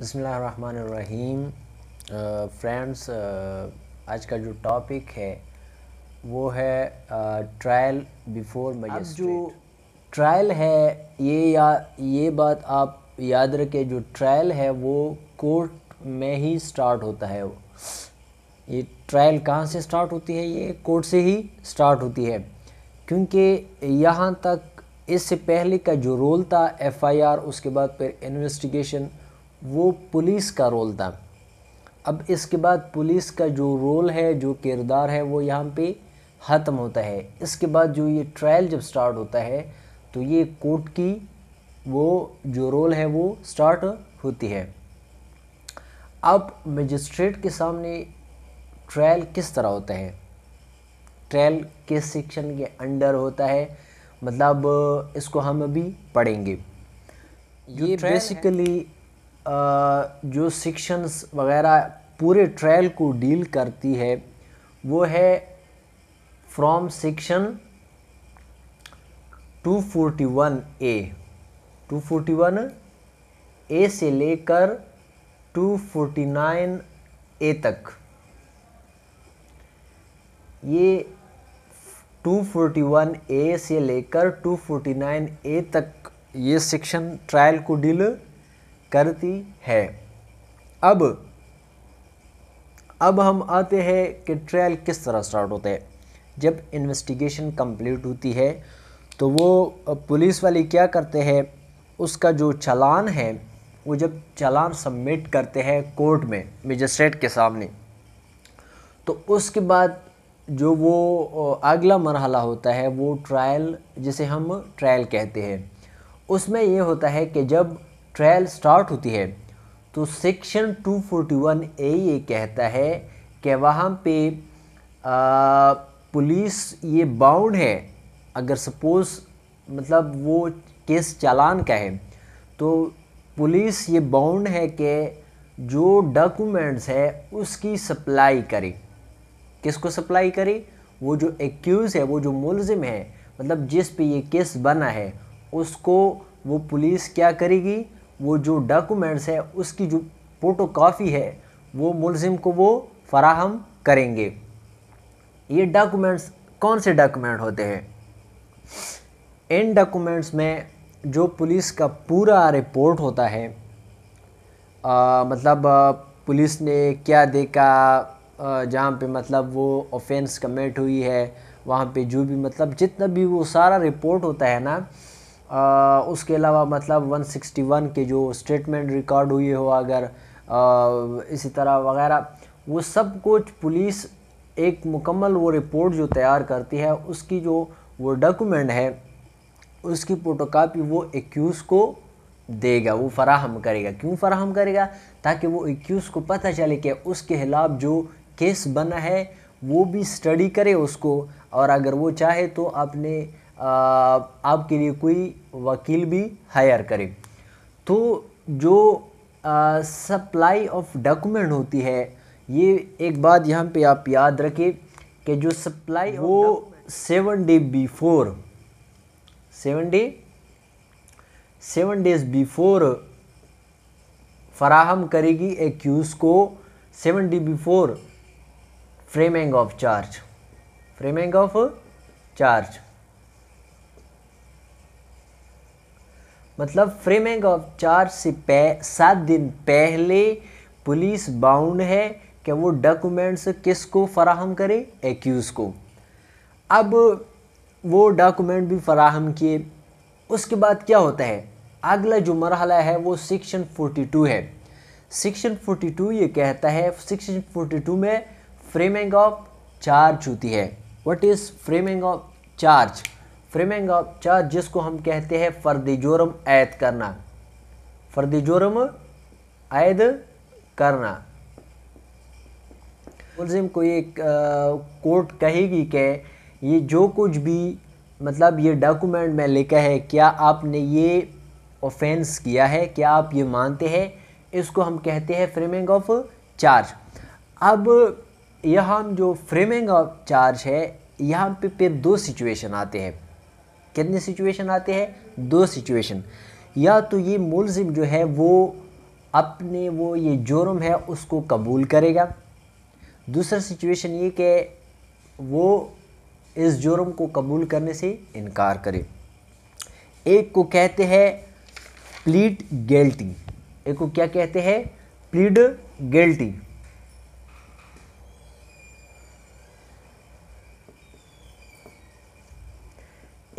बसमीम फ्रेंड्स आज का जो टॉपिक है वो है ट्रायल बिफोर मजिस्ट्रेट जो ट्रायल है ये या ये बात आप याद रखें जो ट्रायल है वो कोर्ट में ही स्टार्ट होता है वो ये ट्रायल कहाँ से स्टार्ट होती है ये कोर्ट से ही स्टार्ट होती है क्योंकि यहाँ तक इससे पहले का जो रोल था एफआईआर उसके बाद फिर इन्वेस्टिगेशन वो पुलिस का रोल था अब इसके बाद पुलिस का जो रोल है जो किरदार है वो यहाँ पे ख़त्म होता है इसके बाद जो ये ट्रायल जब स्टार्ट होता है तो ये कोर्ट की वो जो रोल है वो स्टार्ट होती है अब मजिस्ट्रेट के सामने ट्रायल किस तरह होता है ट्रायल किस सेक्शन के अंडर होता है मतलब इसको हम अभी पढ़ेंगे ये बेसिकली जो सेक्शंस वगैरह पूरे ट्रायल को डील करती है वो है फ्रॉम सेक्शन 241 ए 241 ए से लेकर 249 ए तक ये 241 ए से लेकर 249 ए तक ये सेक्शन ट्रायल को डील करती है अब अब हम आते हैं कि ट्रायल किस तरह स्टार्ट होते हैं जब इन्वेस्टिगेशन कंप्लीट होती है तो वो पुलिस वाले क्या करते हैं उसका जो चलान है वो जब चलान सबमिट करते हैं कोर्ट में मजिस्ट्रेट के सामने तो उसके बाद जो वो अगला मरहला होता है वो ट्रायल जिसे हम ट्रायल कहते हैं उसमें ये होता है कि जब ट्रायल स्टार्ट होती है तो सेक्शन 241 ए ये कहता है कि वहाँ पे आ, पुलिस ये बाउंड है अगर सपोज़ मतलब वो केस चालान का है तो पुलिस ये बाउंड है कि जो डॉक्यूमेंट्स है उसकी सप्लाई करे किसको सप्लाई करे वो जो एक्यूज़ है वो जो मुलजिम है मतलब जिस पे ये केस बना है उसको वो पुलिस क्या करेगी वो जो डॉक्यूमेंट्स है उसकी जो फ़ोटो काफ़ी है वो मुलजिम को वो फराहम करेंगे ये डॉक्यूमेंट्स कौन से डॉक्यूमेंट होते हैं इन डॉक्यूमेंट्स में जो पुलिस का पूरा रिपोर्ट होता है आ, मतलब पुलिस ने क्या देखा जहाँ पे मतलब वो ऑफेंस कमेट हुई है वहाँ पे जो भी मतलब जितना भी वो सारा रिपोर्ट होता है ना आ, उसके अलावा मतलब 161 के जो स्टेटमेंट रिकॉर्ड हुए हो अगर आ, इसी तरह वगैरह वो सब कुछ पुलिस एक मुकम्मल वो रिपोर्ट जो तैयार करती है उसकी जो वो डॉक्यूमेंट है उसकी फोटोकॉपी वो एक्यूज़ को देगा वो फराहम करेगा क्यों फराहम करेगा ताकि वो एक्यूज़ को पता चले कि उसके खिलाफ जो केस बना है वो भी स्टडी करे उसको और अगर वो चाहे तो अपने आपके लिए कोई वकील भी हायर करे तो जो सप्लाई ऑफ डॉक्यूमेंट होती है ये एक बात यहाँ पे आप याद रखें कि जो सप्लाई वो seven day before seven day seven days before फराहम करेगी एक्यूज़ को seven day before framing of charge framing of charge मतलब फ्रेमिंग ऑफ चार्ज से सात दिन पहले पुलिस बाउंड है कि वो डॉक्यूमेंट्स किस को फराहम करे एक्यूज़ को अब वो डॉक्यूमेंट भी फराहम किए उसके बाद क्या होता है अगला जो मरहला है वो सेक्शन 42 है सेक्शन 42 ये कहता है सेक्शन 42 में फ्रेमिंग ऑफ चार्ज होती है what is framing of charge framing of charge जिसको हम कहते हैं फर्द जुर्म ऐद करना फर्द जुर्म ऐद करना मुलजिम को ये कोर्ट कहेगी कि ये जो कुछ भी मतलब ये डॉक्यूमेंट में लिखा है क्या आपने ये ऑफेंस किया है क्या आप ये मानते हैं इसको हम कहते हैं फ्रेमिंग ऑफ चार्ज अब यह हम जो फ्रेमिंग ऑफ चार्ज है यहाँ पे फिर दो सिचुएशन आते हैं कितने सिचुएशन आते हैं दो सिचुएशन या तो ये मुलजिम जो है वो अपने वो ये जुर्म है उसको कबूल करेगा दूसरा सिचुएशन ये कि वो इस जुर्म को कबूल करने से इनकार करे एक को कहते हैं प्लीड गिल्टी एक को क्या कहते हैं प्लीड गिल्टी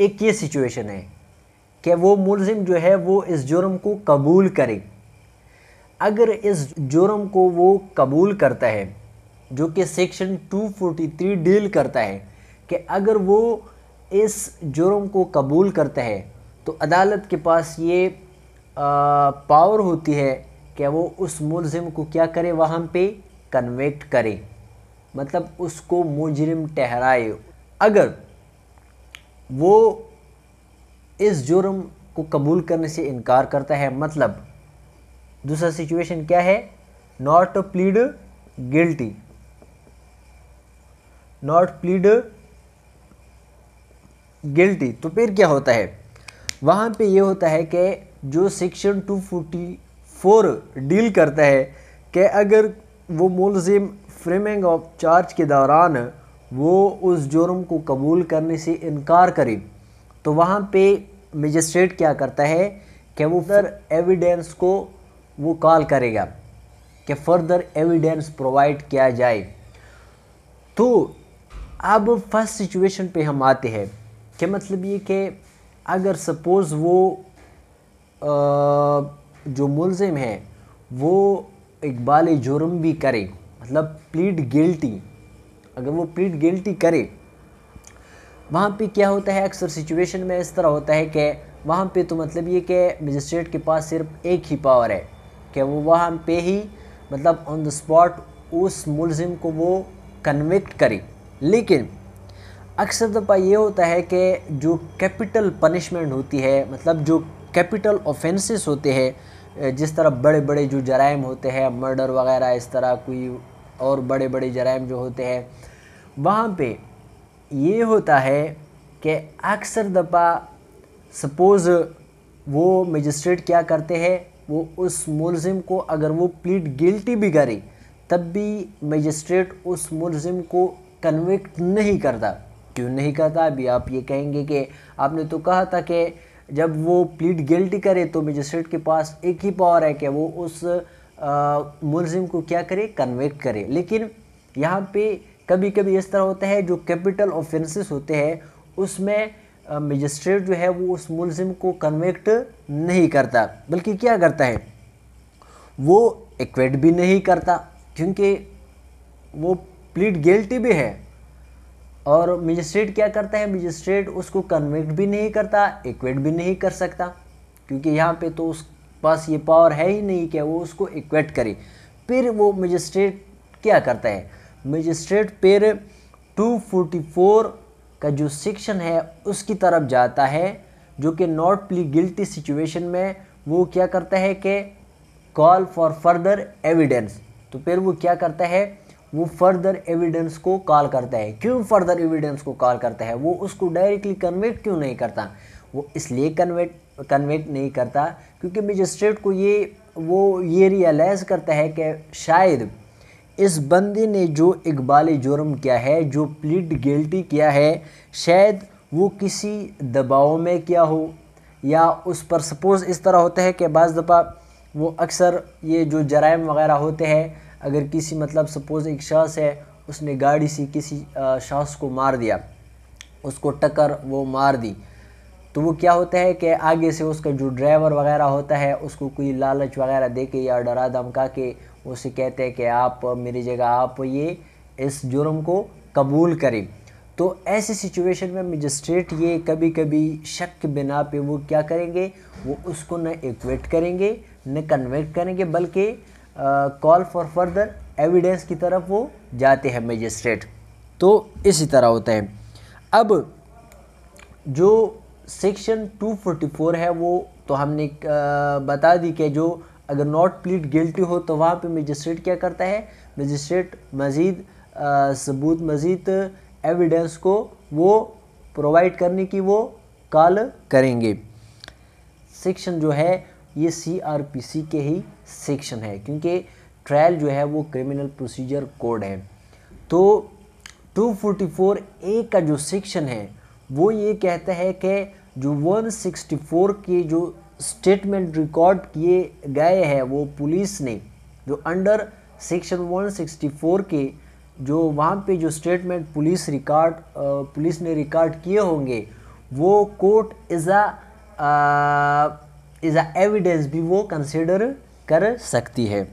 एक ये सिचुएशन है कि वो मुलिम जो है वो इस जुर्म को कबूल करे अगर इस जुर्म को वो कबूल करता है जो कि सेक्शन 243 डील करता है कि अगर वो इस जुर्म को कबूल करता है तो अदालत के पास ये आ, पावर होती है कि वो उस मुलिम को क्या करे वहाँ पे कन्वेक्ट करे मतलब उसको मुजरिम ठहराए अगर वो इस जुर्म को कबूल करने से इनकार करता है मतलब दूसरा सिचुएशन क्या है not to plead guilty not plead guilty तो फिर क्या होता है वहाँ पे ये होता है कि जो सेक्शन 244 डील करता है कि अगर वो मुलजिम फ्रेमिंग ऑफ चार्ज के दौरान वो उस जुर्म को कबूल करने से इनकार करे तो वहाँ पे मजिस्ट्रेट क्या करता है कि वो फर एविडेंस को वो कॉल करेगा कि फर्दर एविडेंस प्रोवाइड किया जाए तो अब फर्स्ट सिचुएशन पे हम आते हैं कि मतलब ये कि अगर सपोज़ वो आ, जो मुलजिम है वो इकबाल जुर्म भी करे मतलब प्लीड गिल्टी अगर वो प्लीड गिल्टी करे वहाँ पे क्या होता है अक्सर सिचुएशन में इस तरह होता है कि वहाँ पे तो मतलब ये कि मजिस्ट्रेट के पास सिर्फ एक ही पावर है कि वो वहाँ पे ही मतलब ऑन द स्पॉट उस मुलजिम को वो कन्विक्ट करे लेकिन अक्सर दफ़ा ये होता है कि जो कैपिटल पनिशमेंट होती है मतलब जो कैपिटल ऑफेंसेस होते हैं जिस तरह बड़े बड़े जो जराइम होते हैं मर्डर वगैरह इस तरह कोई और बड़े बड़े जराइम जो होते हैं वहाँ पे ये होता है कि अक्सर दफ़ा सपोज़ वो मजिस्ट्रेट क्या करते हैं वो उस मुलजिम को अगर वो प्लीड गिल्टी भी करे तब भी मजिस्ट्रेट उस मुलजिम को कन्विक्ट नहीं करता क्यों नहीं करता अभी आप ये कहेंगे कि आपने तो कहा था कि जब वो प्लीड गिल्टी करे तो मजिस्ट्रेट के पास एक ही पावर है कि वो उस मुलजिम को क्या करे कन्विक्ट करे लेकिन यहाँ पे कभी कभी इस तरह होता है जो कैपिटल ऑफेंसेस होते हैं उसमें मजिस्ट्रेट जो है वो उस मुलजिम को कन्वेक्ट नहीं करता बल्कि क्या करता है वो एक्वेट भी नहीं करता क्योंकि वो प्लीड गिल्टी भी है और मजिस्ट्रेट क्या करता है मजिस्ट्रेट उसको कन्वेक्ट भी नहीं करता एक्वेट भी नहीं कर सकता क्योंकि यहाँ पे तो उस पास ये पावर है ही नहीं कि वो उसको एक्वेट करे फिर वो मजिस्ट्रेट क्या करता है मजिस्ट्रेट पेर 244 का जो सेक्शन है उसकी तरफ जाता है जो कि नॉट प्ली गिल्टी सिचुएशन में वो क्या करता है कि कॉल फॉर फर्दर एविडेंस तो फिर वो क्या करता है वो फर्दर एविडेंस को कॉल करता है क्यों फर्दर एविडेंस को कॉल करता है वो उसको डायरेक्टली कन्वेट क्यों नहीं करता वो इसलिए कन्वेट कन्वेट नहीं करता क्योंकि मजिस्ट्रेट को ये वो ये रियलाइज़ करता है कि शायद इस बंदे ने जो इकबाल जुर्म किया है जो प्लीड गिल्टी किया है शायद वो किसी दबाव में किया हो या उस पर सपोज़ इस तरह होता है कि बज़ दफ़ा वो अक्सर ये जो जराइम वगैरह होते हैं अगर किसी मतलब सपोज़ एक शख्स है उसने गाड़ी से किसी शख्स को मार दिया उसको टक्कर वो मार दी तो वो क्या होता है कि आगे से उसका जो ड्राइवर वगैरह होता है उसको कोई लालच वगैरह दे के या डरा धमका के उसे कहते हैं कि आप मेरी जगह आप ये इस जुर्म को कबूल करें तो ऐसी सिचुएशन में मजिस्ट्रेट ये कभी कभी शक बिना पे वो क्या करेंगे वो उसको न एक्वेट करेंगे न कन्वेट करेंगे बल्कि कॉल फॉर फर्दर एविडेंस की तरफ वो जाते हैं मजिस्ट्रेट तो इसी तरह होता है अब जो सेक्शन 244 है वो तो हमने बता दी कि जो अगर नॉट प्लीड गिल्टी हो तो वहाँ पे मजिस्ट्रेट क्या करता है मजिस्ट्रेट मज़ीद सबूत मज़ीद एविडेंस को वो प्रोवाइड करने की वो कॉल करेंगे सेक्शन जो है ये सी के ही सेक्शन है क्योंकि ट्रायल जो है वो क्रिमिनल प्रोसीजर कोड है तो 244 ए का जो सेक्शन है वो ये कहता है कि जो 164 के जो स्टेटमेंट रिकॉर्ड किए गए हैं वो पुलिस ने जो अंडर सेक्शन 164 के जो वहाँ पे जो स्टेटमेंट पुलिस रिकॉर्ड पुलिस ने रिकॉर्ड किए होंगे वो कोर्ट इज़ अ एविडेंस भी वो कंसिडर कर सकती है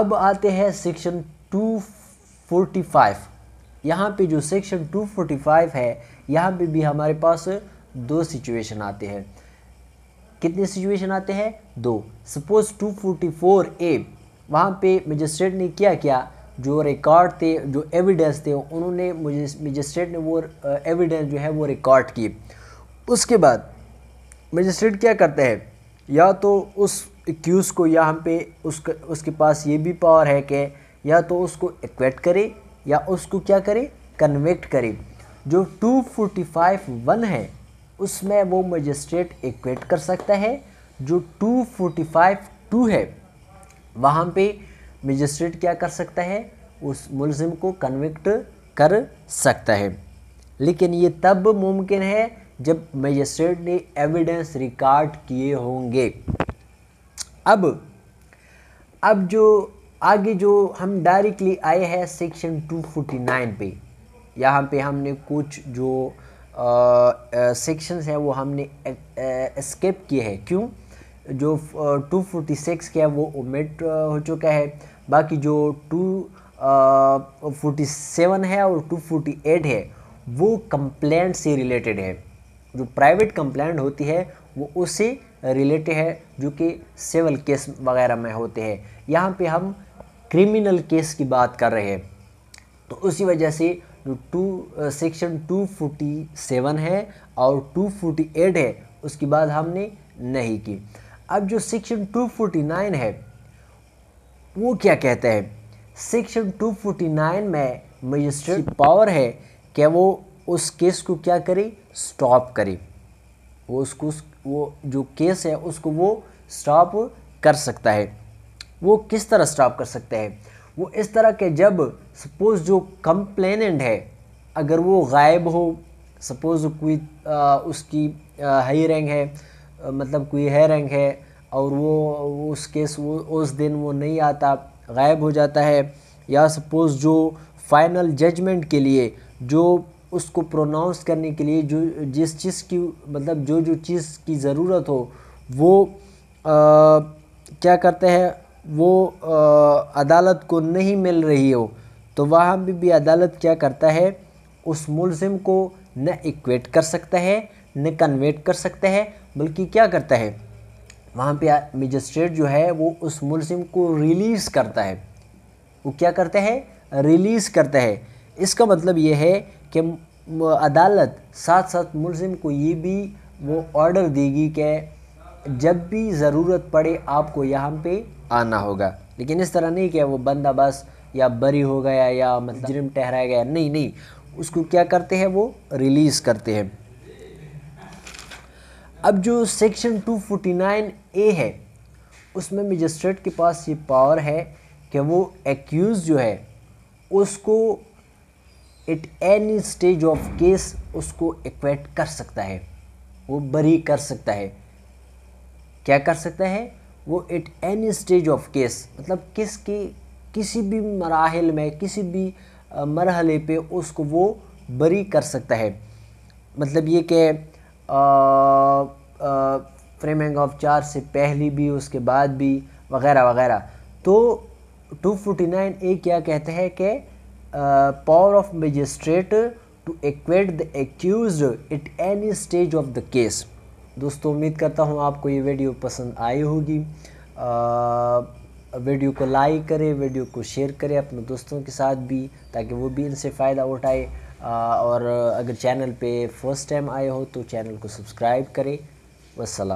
अब आते हैं सेक्शन 245 यहाँ पे जो सेक्शन 245 है यहाँ पे भी हमारे पास दो सिचुएशन आते हैं कितने सिचुएशन आते हैं दो सपोज 244 ए वहाँ पर मजिस्ट्रेट ने क्या किया जो रिकॉर्ड थे जो एविडेंस थे उन्होंने मुझे मजिस्ट्रेट ने वो एविडेंस जो है वो रिकॉर्ड किए उसके बाद मजिस्ट्रेट क्या करते हैं या तो उस एक्यूज़ को या हम पे उसके उसके पास ये भी पावर है कि या तो उसको एक्वेट करे या उसको क्या करे कन्वेक्ट करे जो 245 वन है उसमें वो मजिस्ट्रेट इक्वेट कर सकता है जो 245 टू है वहाँ पे मजिस्ट्रेट क्या कर सकता है उस मुलजिम को कन्विक्ट कर सकता है लेकिन ये तब मुमकिन है जब मजिस्ट्रेट ने एविडेंस रिकॉर्ड किए होंगे अब अब जो आगे जो हम डायरेक्टली आए हैं सेक्शन 249 पे यहाँ पे हमने कुछ जो सेक्शंस हैं वो हमने एस्केप किए हैं क्यों जो टू फोर्टी सिक्स के वो ओमेट हो चुका है बाकी जो टू फोर्टी सेवन है और टू फोर्टी एट है वो कंप्लेंट से रिलेटेड है जो प्राइवेट कंप्लेंट होती है वो उससे रिलेटेड है जो कि सिविल केस वगैरह में होते हैं यहाँ पे हम क्रिमिनल केस की बात कर रहे हैं तो उसी वजह से जो two section two forty seven है और टू फोर्टी एट है उसकी बात हमने नहीं की अब जो सेक्शन टू फोर्टी नाइन है वो क्या कहता है सेक्शन टू फोर्टी नाइन में मजिस्ट्रेट पावर है कि वो उस केस को क्या करे स्टॉप करे वो उसको वो जो केस है उसको वो स्टॉप कर सकता है वो किस तरह स्टॉप कर सकता है वो इस तरह के जब सपोज़ जो कंप्लेनेंट है अगर वो गायब हो सपोज़ कोई उसकी हाई रैंक है आ, मतलब कोई है रैंक है और वो, वो उस केस वो उस दिन वो नहीं आता गायब हो जाता है या सपोज़ जो फाइनल जजमेंट के लिए जो उसको प्रोनाउंस करने के लिए जो जिस चीज़ की मतलब जो जो चीज़ की ज़रूरत हो वो आ, क्या करते हैं वो आ, अदालत को नहीं मिल रही हो तो वहाँ भी, भी अदालत क्या करता है उस मुलिम को न इक्वेट कर सकता है न कन्वेट कर सकता है बल्कि क्या करता है वहाँ पे मजिस्ट्रेट जो है वो उस मुलिम को रिलीज़ करता है वो क्या करता है रिलीज़ करता है इसका मतलब ये है कि अदालत साथ साथ मुलिम को ये भी वो ऑर्डर देगी कि जब भी ज़रूरत पड़े आपको यहाँ पे आना होगा लेकिन इस तरह नहीं कि वो बंदा बस या बरी हो गया या मतलब जुर्म ठहराया गया नहीं नहीं उसको क्या करते हैं वो रिलीज़ करते हैं अब जो सेक्शन 249 ए है उसमें मजिस्ट्रेट के पास ये पावर है कि वो एक्यूज़ जो है उसको at any stage of case उसको एक्वेट कर सकता है वो बरी कर सकता है क्या कर सकता है वो at any stage of case मतलब किस के किसी भी मराहल में किसी भी मरहले पे उसको वो बरी कर सकता है मतलब ये कि फ्रेमिंग ऑफ चार से पहली भी उसके बाद भी वगैरह वगैरह तो 249 ए क्या कहते हैं कि power uh, power of magistrate to acquit the accused at any stage of the case दोस्तों उम्मीद करता हूँ आपको ये वीडियो पसंद आई होगी uh, वीडियो को लाइक करें वीडियो को शेयर करें अपने दोस्तों के साथ भी ताकि वो भी इनसे फ़ायदा उठाए uh, और अगर चैनल पे फर्स्ट टाइम आए हो तो चैनल को सब्सक्राइब करें वसलम